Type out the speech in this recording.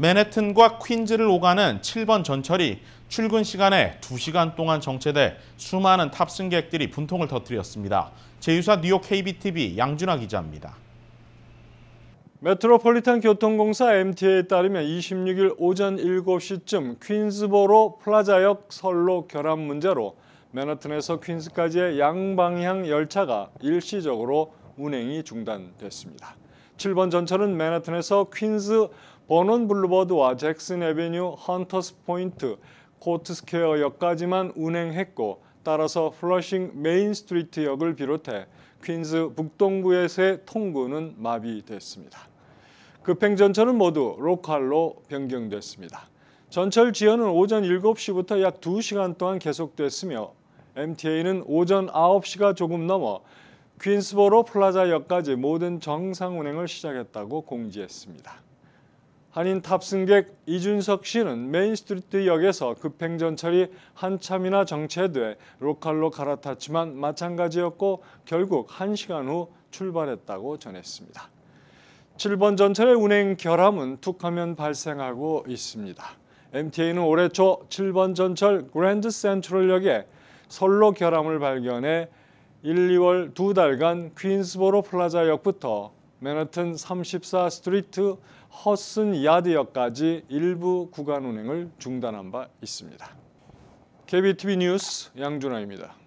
맨해튼과 퀸즈를 오가는 7번 전철이 출근 시간에 2시간 동안 정체돼 수많은 탑승객들이 분통을 터뜨렸습니다. 제휴사 뉴욕 KBTV 양준하 기자입니다. 메트로폴리탄 교통공사 MTA에 따르면 26일 오전 7시쯤 퀸즈보로 플라자역 선로 결함 문제로 맨해튼에서 퀸즈까지의 양방향 열차가 일시적으로 운행이 중단됐습니다. 7번 전철은 맨해튼에서 퀸즈 버논 블루버드와 잭슨 에베뉴 헌터스 포인트, 코트 스퀘어역까지만 운행했고 따라서 플러싱 메인 스트리트역을 비롯해 퀸즈 북동부에서의 통근은 마비됐습니다. 급행전철은 모두 로컬로 변경됐습니다. 전철 지연은 오전 7시부터 약 2시간 동안 계속됐으며 MTA는 오전 9시가 조금 넘어 퀸스보로 플라자역까지 모든 정상 운행을 시작했다고 공지했습니다. 한인 탑승객 이준석 씨는 메인스트리트 역에서 급행전철이 한참이나 정체돼 로컬로 갈아탔지만 마찬가지였고 결국 1시간 후 출발했다고 전했습니다. 7번 전철의 운행 결함은 툭하면 발생하고 있습니다. MTA는 올해 초 7번 전철 그랜드 센트럴역에 선로 결함을 발견해 1, 2월 두 달간 퀸스보로 플라자역부터 맨하튼 34 스트리트 허슨 야드역까지 일부 구간 운행을 중단한 바 있습니다. KBTV 뉴스 양준하입니다.